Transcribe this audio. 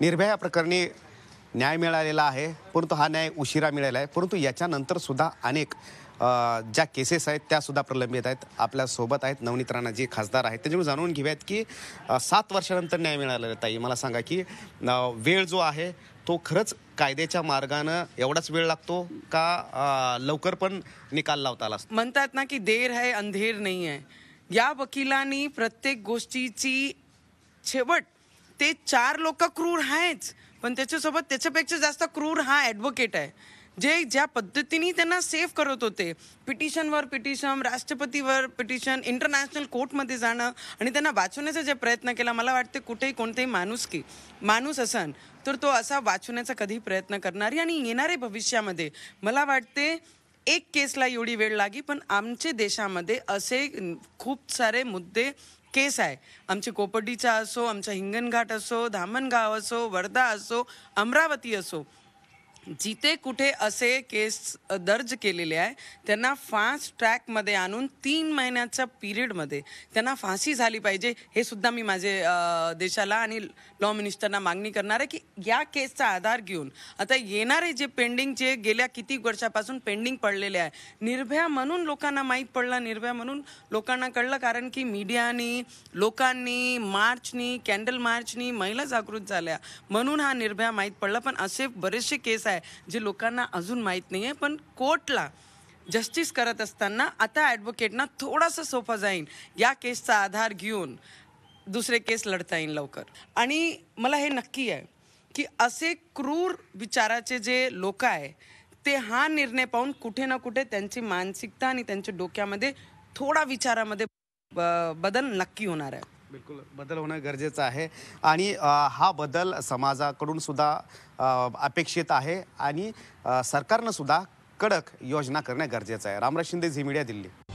निर्भया प्रकरणी न्याय मिळालेला आहे परंतु हा न्याय उशिरा मिळाला आहे परंतु याच्यानंतर सुद्धा अनेक ज्या केसेस आहेत त्यासुद्धा प्रलंबित आहेत आपल्यासोबत आहेत नवनीत राणा जे खासदार आहेत त्याच्यामुळे जाणून घेऊयात की सात वर्षानंतर न्याय मिळालेला ताई मला सांगा की वेळ जो आहे तो खरंच कायद्याच्या मार्गानं एवढाच वेळ लागतो का लवकर पण निकाल लावता आला म्हणतात ना की देर है अंधेर नाही आहे या वकिलांनी प्रत्येक गोष्टीची शेवट ते चार लोक क्रूर आहेच पण त्याच्यासोबत त्याच्यापेक्षा जास्त क्रूर हा ॲडव्होकेट आहे जे ज्या पद्धतीने त्यांना सेव्ह करत होते पिटिशनवर पिटिशन राष्ट्रपतीवर पिटिशन इंटरनॅशनल कोर्टमध्ये जाणं आणि त्यांना वाचवण्याचा जे प्रयत्न केला मला वाटते कुठेही कोणतेही माणूस की माणूस असन तर तो असा वाचवण्याचा कधी प्रयत्न करणारी आणि येणारे भविष्यामध्ये मला वाटते एक केसला एवढी वेळ लागी पण आमच्या देशामध्ये असे खूप सारे मुद्दे केस आहे आमची कोपर्डीचा असो आमचा हिंगणघाट असो धामणगाव असो वर्धा असो अमरावती असो जिथे कुठे असे केस दर्ज केलेले आहे त्यांना फास्ट ट्रॅकमध्ये आणून तीन महिन्याच्या पिरियडमध्ये त्यांना फाशी झाली पाहिजे हे सुद्धा मी माझे देशाला आणि लॉ मिनिस्टरना मागणी करणार आहे की या केसचा आधार घेऊन आता येणारे जे पेंडिंग जे गेल्या किती वर्षापासून पेंडिंग पडलेले आहे निर्भया म्हणून लोकांना माहीत पडलं निर्भया म्हणून लोकांना कळलं कारण की मीडियानी लोकांनी मार्चनी कॅन्डल मार्चनी महिला जागृत झाल्या म्हणून हा निर्भया माहीत पडला पण असे बरेचसे केस आहेत आहे जे लोकांना अजून माहीत नाही आहे पण कोर्टला जस्टिस करत असताना आता ॲडव्होकेटना थोडासा सोपा जाईन या केसचा आधार घेऊन दुसरे केस लढता येईल लवकर आणि मला हे नक्की आहे की असे क्रूर विचाराचे जे लोक आहे ते हा निर्णय पाहून कुठे ना कुठे त्यांची मानसिकता आणि त्यांच्या डोक्यामध्ये थोडा विचारामध्ये बदल नक्की होणार आहे बिलकुल बदल होणं गरजेचं आहे आणि हा बदल समाजाकडून सुद्धा अपेक्षित आहे आणि सरकारनं सुद्धा कडक योजना करणे गरजेचं आहे रामराज शिंदे झी मीडिया दिल्ली